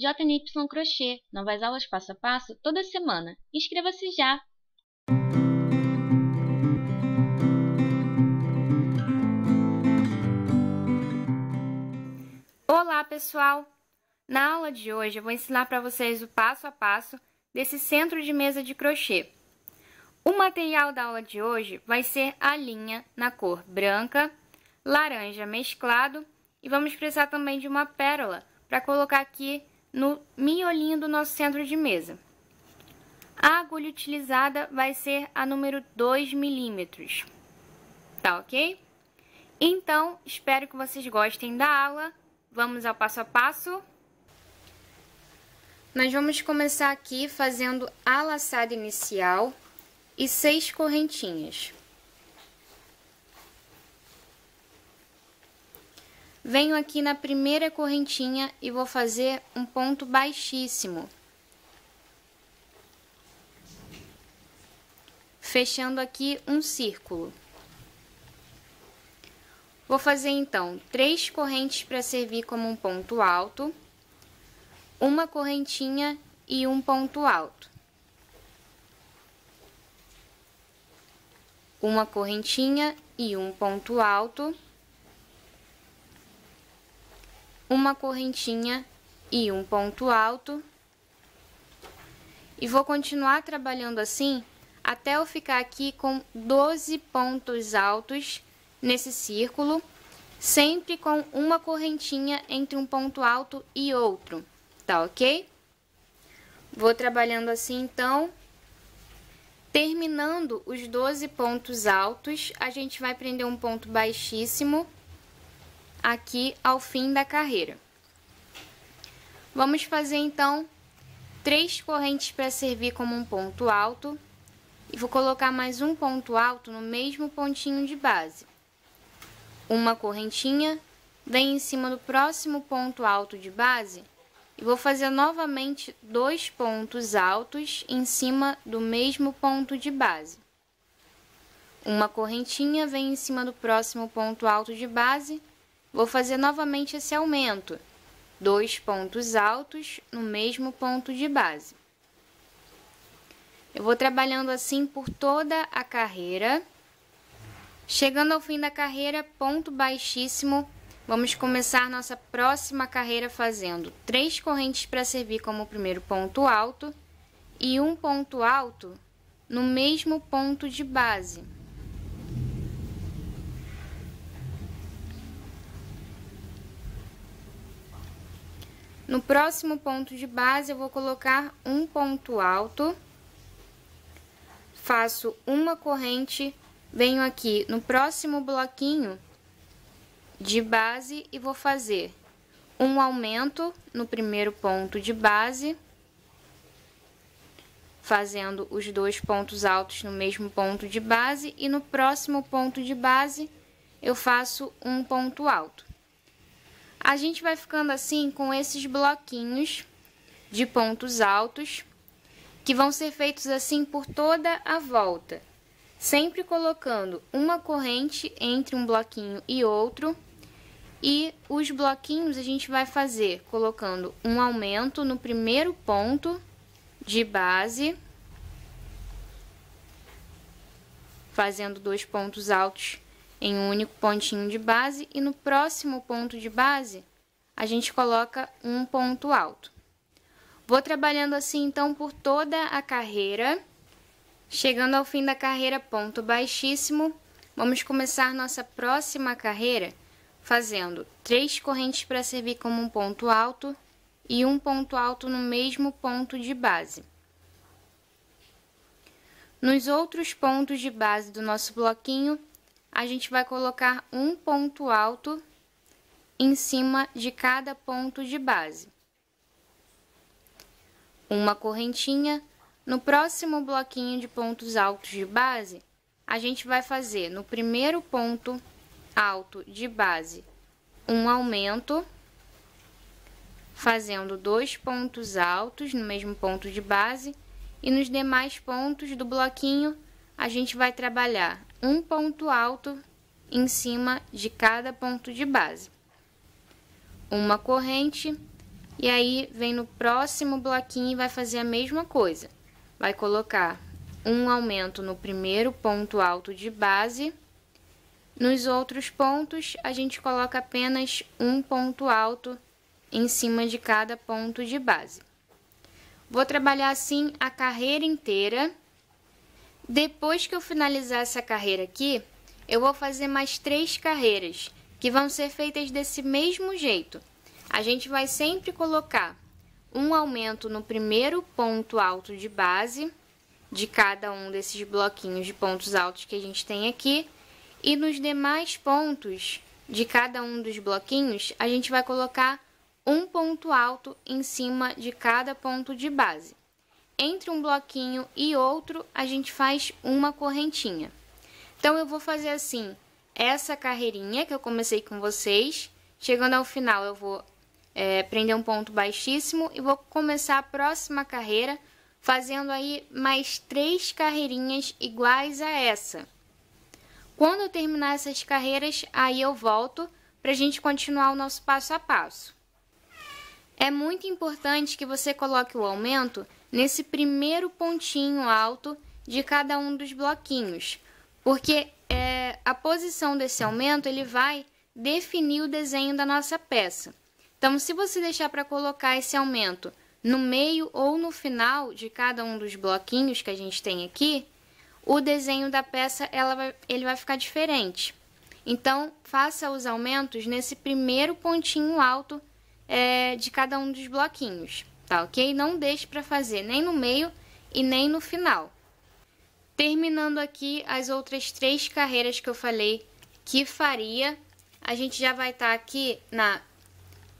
JNY Crochê. Novas aulas passo a passo toda semana. Inscreva-se já! Olá, pessoal! Na aula de hoje, eu vou ensinar para vocês o passo a passo desse centro de mesa de crochê. O material da aula de hoje vai ser a linha na cor branca, laranja mesclado e vamos precisar também de uma pérola para colocar aqui no miolinho do nosso centro de mesa. A agulha utilizada vai ser a número 2 milímetros, tá ok? Então, espero que vocês gostem da aula. Vamos ao passo a passo? Nós vamos começar aqui fazendo a laçada inicial e seis correntinhas. Venho aqui na primeira correntinha e vou fazer um ponto baixíssimo. Fechando aqui um círculo. Vou fazer então três correntes para servir como um ponto alto, uma correntinha e um ponto alto. Uma correntinha e um ponto alto uma correntinha e um ponto alto. E vou continuar trabalhando assim até eu ficar aqui com 12 pontos altos nesse círculo, sempre com uma correntinha entre um ponto alto e outro, tá ok? Vou trabalhando assim, então. Terminando os 12 pontos altos, a gente vai prender um ponto baixíssimo aqui ao fim da carreira. Vamos fazer então três correntes para servir como um ponto alto e vou colocar mais um ponto alto no mesmo pontinho de base. Uma correntinha, vem em cima do próximo ponto alto de base e vou fazer novamente dois pontos altos em cima do mesmo ponto de base. Uma correntinha vem em cima do próximo ponto alto de base Vou fazer novamente esse aumento, dois pontos altos no mesmo ponto de base. Eu vou trabalhando assim por toda a carreira. Chegando ao fim da carreira, ponto baixíssimo, vamos começar nossa próxima carreira fazendo três correntes para servir como primeiro ponto alto e um ponto alto no mesmo ponto de base. No próximo ponto de base, eu vou colocar um ponto alto. Faço uma corrente, venho aqui no próximo bloquinho de base e vou fazer um aumento no primeiro ponto de base, fazendo os dois pontos altos no mesmo ponto de base e no próximo ponto de base eu faço um ponto alto. A gente vai ficando assim com esses bloquinhos de pontos altos, que vão ser feitos assim por toda a volta, sempre colocando uma corrente entre um bloquinho e outro, e os bloquinhos a gente vai fazer colocando um aumento no primeiro ponto de base, fazendo dois pontos altos em um único pontinho de base e no próximo ponto de base a gente coloca um ponto alto. Vou trabalhando assim então por toda a carreira, chegando ao fim da carreira ponto baixíssimo, vamos começar nossa próxima carreira fazendo três correntes para servir como um ponto alto e um ponto alto no mesmo ponto de base. Nos outros pontos de base do nosso bloquinho, a gente vai colocar um ponto alto em cima de cada ponto de base. Uma correntinha. No próximo bloquinho de pontos altos de base, a gente vai fazer no primeiro ponto alto de base um aumento, fazendo dois pontos altos no mesmo ponto de base, e nos demais pontos do bloquinho, a gente vai trabalhar um ponto alto em cima de cada ponto de base. Uma corrente, e aí vem no próximo bloquinho e vai fazer a mesma coisa. Vai colocar um aumento no primeiro ponto alto de base. Nos outros pontos, a gente coloca apenas um ponto alto em cima de cada ponto de base. Vou trabalhar assim a carreira inteira depois que eu finalizar essa carreira aqui, eu vou fazer mais três carreiras, que vão ser feitas desse mesmo jeito. A gente vai sempre colocar um aumento no primeiro ponto alto de base de cada um desses bloquinhos de pontos altos que a gente tem aqui, e nos demais pontos de cada um dos bloquinhos, a gente vai colocar um ponto alto em cima de cada ponto de base entre um bloquinho e outro, a gente faz uma correntinha. Então, eu vou fazer assim, essa carreirinha que eu comecei com vocês, chegando ao final eu vou é, prender um ponto baixíssimo e vou começar a próxima carreira fazendo aí mais três carreirinhas iguais a essa. Quando eu terminar essas carreiras, aí eu volto para a gente continuar o nosso passo a passo. É muito importante que você coloque o aumento nesse primeiro pontinho alto de cada um dos bloquinhos, porque é, a posição desse aumento ele vai definir o desenho da nossa peça. Então, se você deixar para colocar esse aumento no meio ou no final de cada um dos bloquinhos que a gente tem aqui, o desenho da peça ela vai, ele vai ficar diferente. Então, faça os aumentos nesse primeiro pontinho alto é, de cada um dos bloquinhos tá ok? Não deixe para fazer nem no meio e nem no final. Terminando aqui as outras três carreiras que eu falei que faria, a gente já vai estar tá aqui na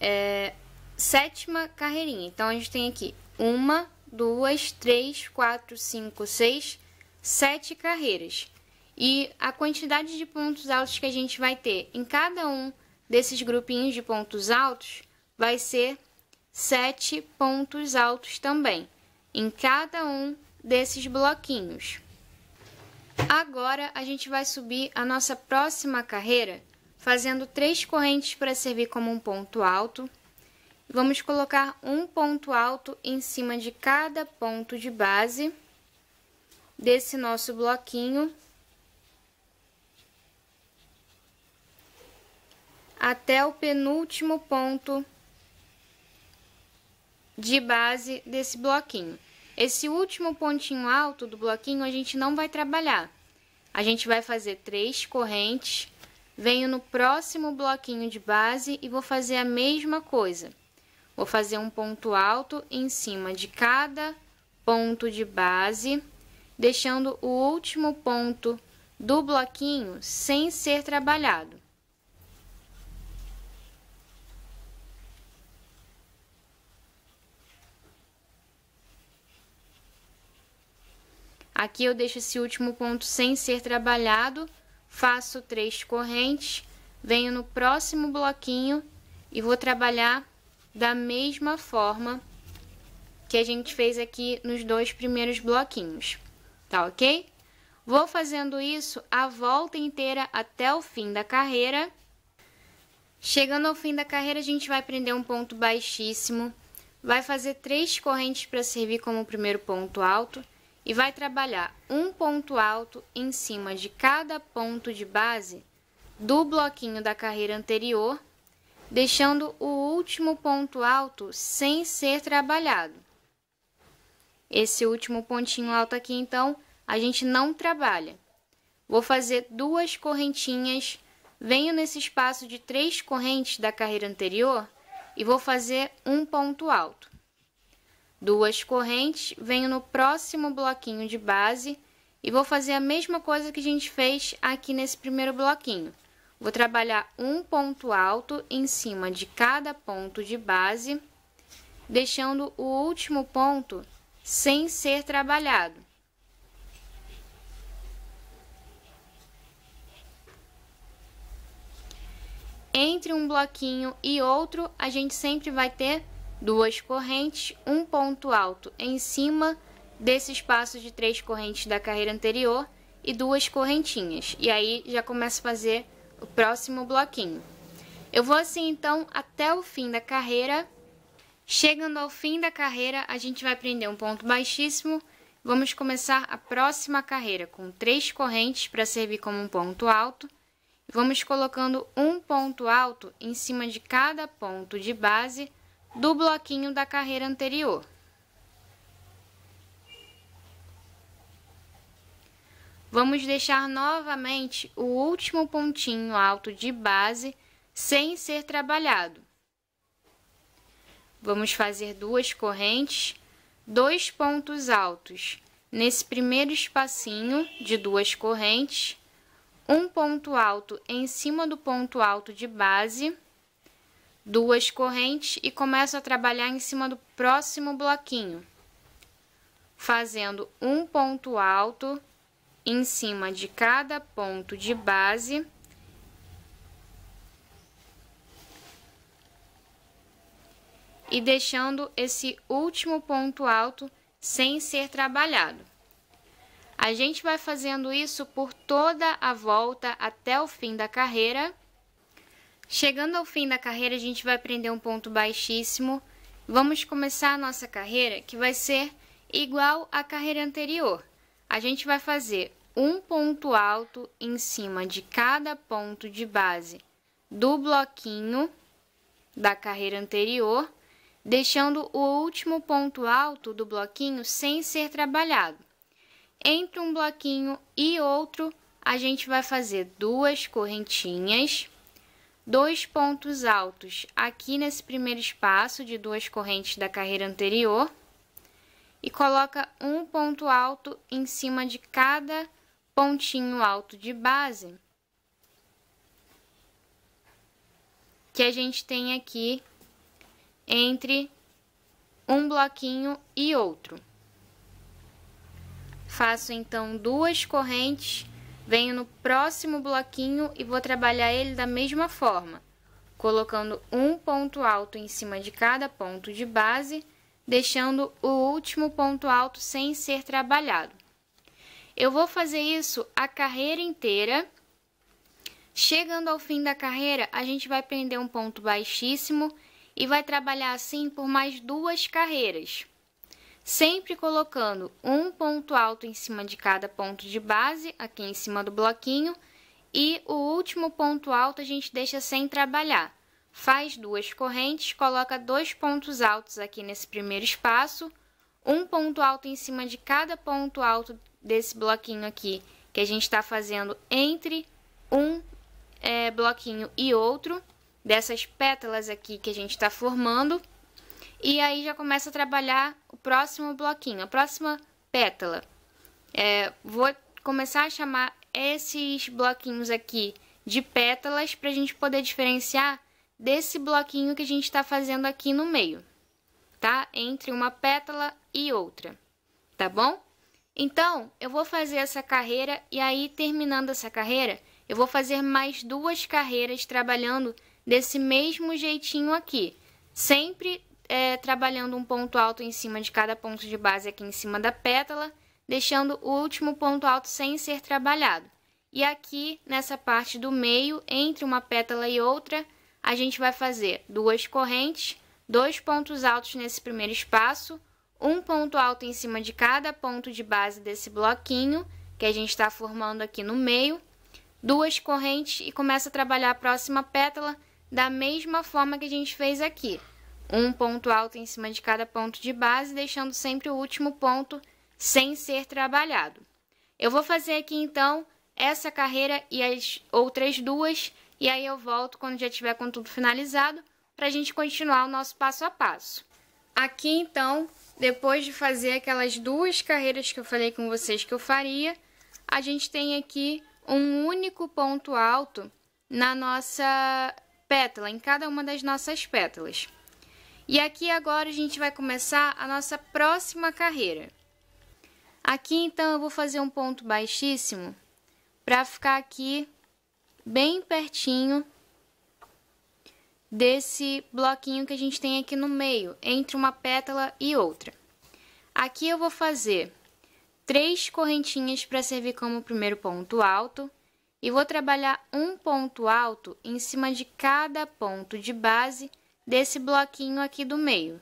é, sétima carreirinha. Então, a gente tem aqui uma, duas, três, quatro, cinco, seis, sete carreiras. E a quantidade de pontos altos que a gente vai ter em cada um desses grupinhos de pontos altos vai ser sete pontos altos também, em cada um desses bloquinhos. Agora, a gente vai subir a nossa próxima carreira fazendo três correntes para servir como um ponto alto. Vamos colocar um ponto alto em cima de cada ponto de base desse nosso bloquinho até o penúltimo ponto de base desse bloquinho. Esse último pontinho alto do bloquinho a gente não vai trabalhar. A gente vai fazer três correntes, venho no próximo bloquinho de base e vou fazer a mesma coisa. Vou fazer um ponto alto em cima de cada ponto de base, deixando o último ponto do bloquinho sem ser trabalhado. Aqui eu deixo esse último ponto sem ser trabalhado, faço três correntes, venho no próximo bloquinho e vou trabalhar da mesma forma que a gente fez aqui nos dois primeiros bloquinhos, tá ok? Vou fazendo isso a volta inteira até o fim da carreira. Chegando ao fim da carreira, a gente vai prender um ponto baixíssimo, vai fazer três correntes para servir como primeiro ponto alto, e vai trabalhar um ponto alto em cima de cada ponto de base do bloquinho da carreira anterior, deixando o último ponto alto sem ser trabalhado. Esse último pontinho alto aqui, então, a gente não trabalha. Vou fazer duas correntinhas, venho nesse espaço de três correntes da carreira anterior e vou fazer um ponto alto duas correntes, venho no próximo bloquinho de base e vou fazer a mesma coisa que a gente fez aqui nesse primeiro bloquinho. Vou trabalhar um ponto alto em cima de cada ponto de base, deixando o último ponto sem ser trabalhado. Entre um bloquinho e outro, a gente sempre vai ter duas correntes, um ponto alto em cima desse espaço de três correntes da carreira anterior e duas correntinhas. E aí já começa a fazer o próximo bloquinho. Eu vou assim então até o fim da carreira. Chegando ao fim da carreira, a gente vai prender um ponto baixíssimo. Vamos começar a próxima carreira com três correntes para servir como um ponto alto. Vamos colocando um ponto alto em cima de cada ponto de base do bloquinho da carreira anterior. Vamos deixar novamente o último pontinho alto de base sem ser trabalhado. Vamos fazer duas correntes, dois pontos altos nesse primeiro espacinho de duas correntes, um ponto alto em cima do ponto alto de base duas correntes e começo a trabalhar em cima do próximo bloquinho, fazendo um ponto alto em cima de cada ponto de base. E deixando esse último ponto alto sem ser trabalhado. A gente vai fazendo isso por toda a volta até o fim da carreira. Chegando ao fim da carreira, a gente vai aprender um ponto baixíssimo. Vamos começar a nossa carreira, que vai ser igual à carreira anterior. A gente vai fazer um ponto alto em cima de cada ponto de base do bloquinho da carreira anterior, deixando o último ponto alto do bloquinho sem ser trabalhado. Entre um bloquinho e outro, a gente vai fazer duas correntinhas dois pontos altos aqui nesse primeiro espaço de duas correntes da carreira anterior e coloca um ponto alto em cima de cada pontinho alto de base que a gente tem aqui entre um bloquinho e outro. Faço então duas correntes Venho no próximo bloquinho e vou trabalhar ele da mesma forma, colocando um ponto alto em cima de cada ponto de base, deixando o último ponto alto sem ser trabalhado. Eu vou fazer isso a carreira inteira. Chegando ao fim da carreira, a gente vai prender um ponto baixíssimo e vai trabalhar assim por mais duas carreiras sempre colocando um ponto alto em cima de cada ponto de base, aqui em cima do bloquinho, e o último ponto alto a gente deixa sem trabalhar. Faz duas correntes, coloca dois pontos altos aqui nesse primeiro espaço, um ponto alto em cima de cada ponto alto desse bloquinho aqui, que a gente está fazendo entre um é, bloquinho e outro, dessas pétalas aqui que a gente está formando. E aí já começa a trabalhar o próximo bloquinho, a próxima pétala. É, vou começar a chamar esses bloquinhos aqui de pétalas para a gente poder diferenciar desse bloquinho que a gente está fazendo aqui no meio, tá? Entre uma pétala e outra, tá bom? Então, eu vou fazer essa carreira e aí, terminando essa carreira, eu vou fazer mais duas carreiras trabalhando desse mesmo jeitinho aqui, sempre é, trabalhando um ponto alto em cima de cada ponto de base aqui em cima da pétala, deixando o último ponto alto sem ser trabalhado. E aqui, nessa parte do meio, entre uma pétala e outra, a gente vai fazer duas correntes, dois pontos altos nesse primeiro espaço, um ponto alto em cima de cada ponto de base desse bloquinho que a gente está formando aqui no meio, duas correntes e começa a trabalhar a próxima pétala da mesma forma que a gente fez aqui um ponto alto em cima de cada ponto de base, deixando sempre o último ponto sem ser trabalhado. Eu vou fazer aqui, então, essa carreira e as outras duas, e aí eu volto quando já tiver com tudo finalizado, para a gente continuar o nosso passo a passo. Aqui, então, depois de fazer aquelas duas carreiras que eu falei com vocês que eu faria, a gente tem aqui um único ponto alto na nossa pétala, em cada uma das nossas pétalas. E aqui agora a gente vai começar a nossa próxima carreira. Aqui então eu vou fazer um ponto baixíssimo para ficar aqui bem pertinho desse bloquinho que a gente tem aqui no meio, entre uma pétala e outra. Aqui eu vou fazer três correntinhas para servir como primeiro ponto alto e vou trabalhar um ponto alto em cima de cada ponto de base desse bloquinho aqui do meio.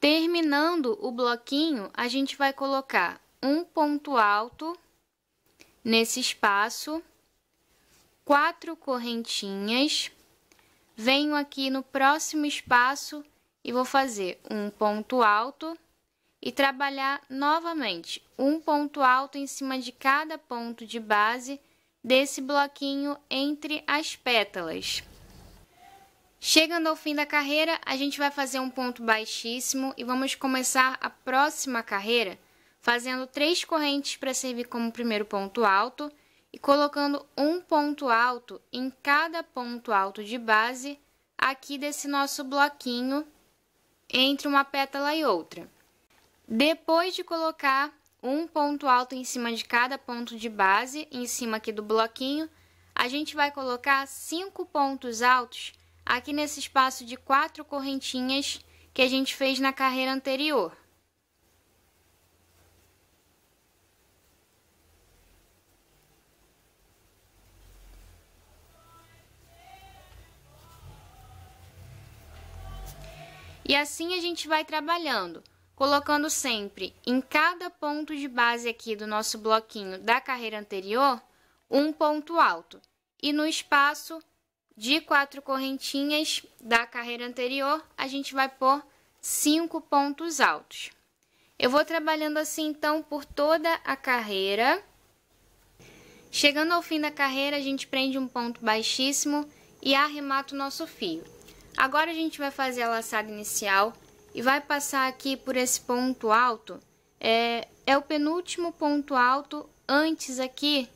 Terminando o bloquinho, a gente vai colocar um ponto alto nesse espaço, quatro correntinhas, venho aqui no próximo espaço e vou fazer um ponto alto e trabalhar novamente um ponto alto em cima de cada ponto de base desse bloquinho entre as pétalas. Chegando ao fim da carreira, a gente vai fazer um ponto baixíssimo e vamos começar a próxima carreira fazendo três correntes para servir como primeiro ponto alto e colocando um ponto alto em cada ponto alto de base aqui desse nosso bloquinho entre uma pétala e outra. Depois de colocar um ponto alto em cima de cada ponto de base, em cima aqui do bloquinho, a gente vai colocar cinco pontos altos aqui nesse espaço de quatro correntinhas que a gente fez na carreira anterior. E assim a gente vai trabalhando, colocando sempre em cada ponto de base aqui do nosso bloquinho da carreira anterior, um ponto alto. E no espaço de quatro correntinhas da carreira anterior, a gente vai pôr cinco pontos altos. Eu vou trabalhando assim, então, por toda a carreira. Chegando ao fim da carreira, a gente prende um ponto baixíssimo e arremata o nosso fio. Agora, a gente vai fazer a laçada inicial e vai passar aqui por esse ponto alto. É, é o penúltimo ponto alto antes aqui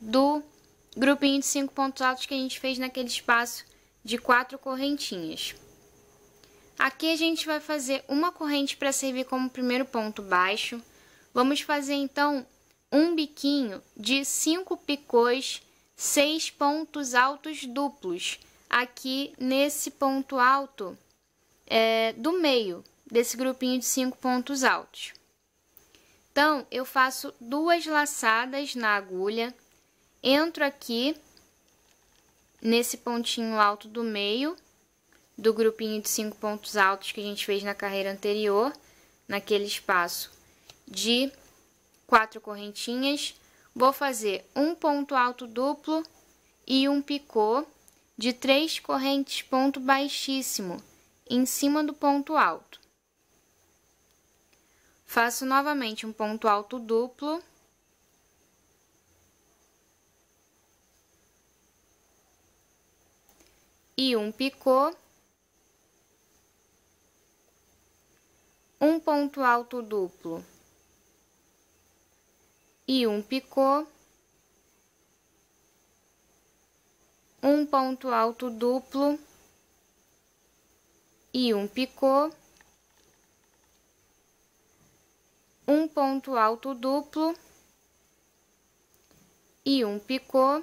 do grupinho de cinco pontos altos que a gente fez naquele espaço de quatro correntinhas. Aqui a gente vai fazer uma corrente para servir como primeiro ponto baixo. Vamos fazer então um biquinho de cinco picôs, seis pontos altos duplos, aqui nesse ponto alto é, do meio desse grupinho de cinco pontos altos. Então, eu faço duas laçadas na agulha, entro aqui nesse pontinho alto do meio do grupinho de cinco pontos altos que a gente fez na carreira anterior, naquele espaço de quatro correntinhas, vou fazer um ponto alto duplo e um picô de três correntes ponto baixíssimo em cima do ponto alto. Faço novamente um ponto alto duplo e um picô, um ponto alto duplo e um picô, um ponto alto duplo e um picô, um ponto alto duplo e um picô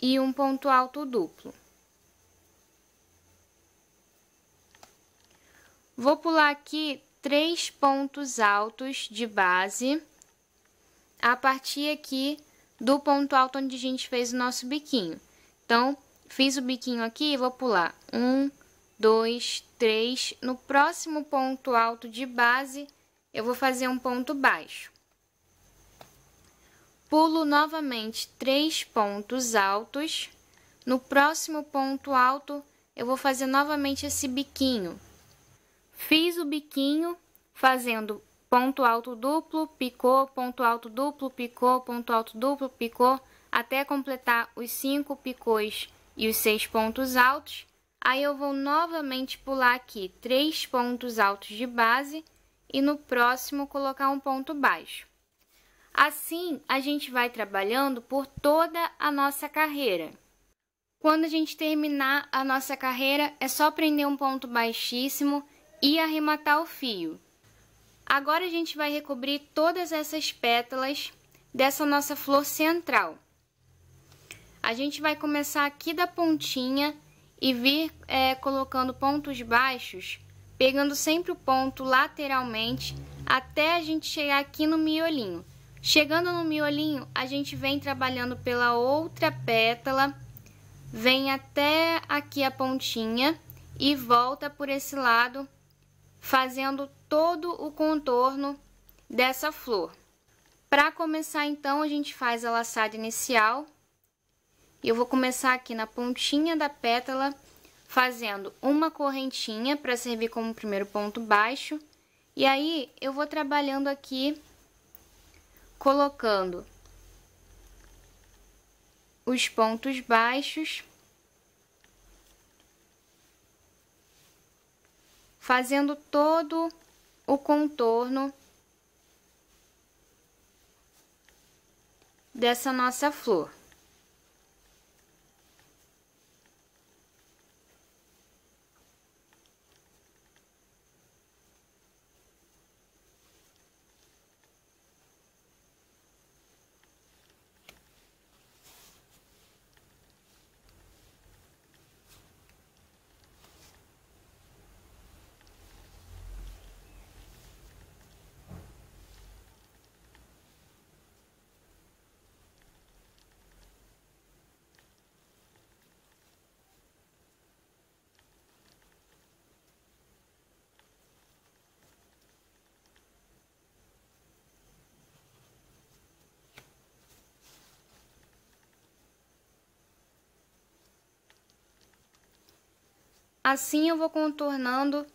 e um ponto alto duplo. Vou pular aqui três pontos altos de base a partir aqui do ponto alto onde a gente fez o nosso biquinho. Então, fiz o biquinho aqui e vou pular um, dois, três. No próximo ponto alto de base, eu vou fazer um ponto baixo pulo novamente três pontos altos. No próximo ponto alto, eu vou fazer novamente esse biquinho. Fiz o biquinho fazendo ponto alto duplo, picou, ponto alto duplo, picou, ponto alto duplo, picou, até completar os cinco picôs e os seis pontos altos. Aí, eu vou novamente pular aqui três pontos altos de base e no próximo colocar um ponto baixo. Assim, a gente vai trabalhando por toda a nossa carreira. Quando a gente terminar a nossa carreira, é só prender um ponto baixíssimo e arrematar o fio. Agora a gente vai recobrir todas essas pétalas dessa nossa flor central. A gente vai começar aqui da pontinha e vir é, colocando pontos baixos, pegando sempre o ponto lateralmente até a gente chegar aqui no miolinho. Chegando no miolinho, a gente vem trabalhando pela outra pétala, vem até aqui a pontinha e volta por esse lado, fazendo todo o contorno dessa flor. Para começar, então, a gente faz a laçada inicial. Eu vou começar aqui na pontinha da pétala, fazendo uma correntinha para servir como primeiro ponto baixo. E aí, eu vou trabalhando aqui colocando os pontos baixos, fazendo todo o contorno dessa nossa flor. Assim eu vou contornando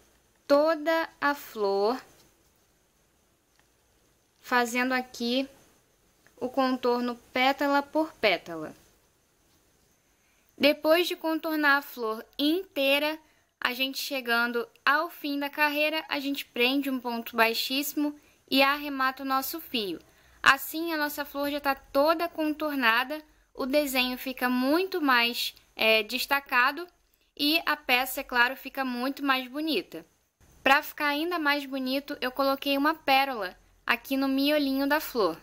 toda a flor, fazendo aqui o contorno pétala por pétala. Depois de contornar a flor inteira, a gente chegando ao fim da carreira, a gente prende um ponto baixíssimo e arremata o nosso fio. Assim, a nossa flor já está toda contornada, o desenho fica muito mais é, destacado e a peça, é claro, fica muito mais bonita. Para ficar ainda mais bonito, eu coloquei uma pérola aqui no miolinho da flor.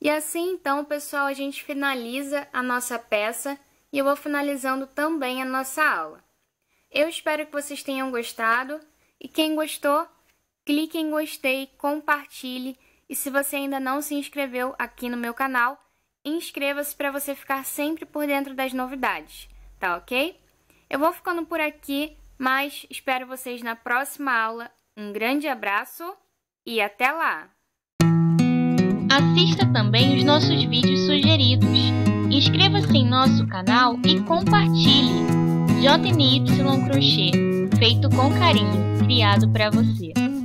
E assim, então, pessoal, a gente finaliza a nossa peça e eu vou finalizando também a nossa aula. Eu espero que vocês tenham gostado e quem gostou, clique em gostei, compartilhe e se você ainda não se inscreveu aqui no meu canal, inscreva-se para você ficar sempre por dentro das novidades, tá ok? Eu vou ficando por aqui, mas espero vocês na próxima aula. Um grande abraço e até lá! Assista também os nossos vídeos sugeridos. Inscreva-se em nosso canal e compartilhe. JNY Crochê, feito com carinho, criado para você.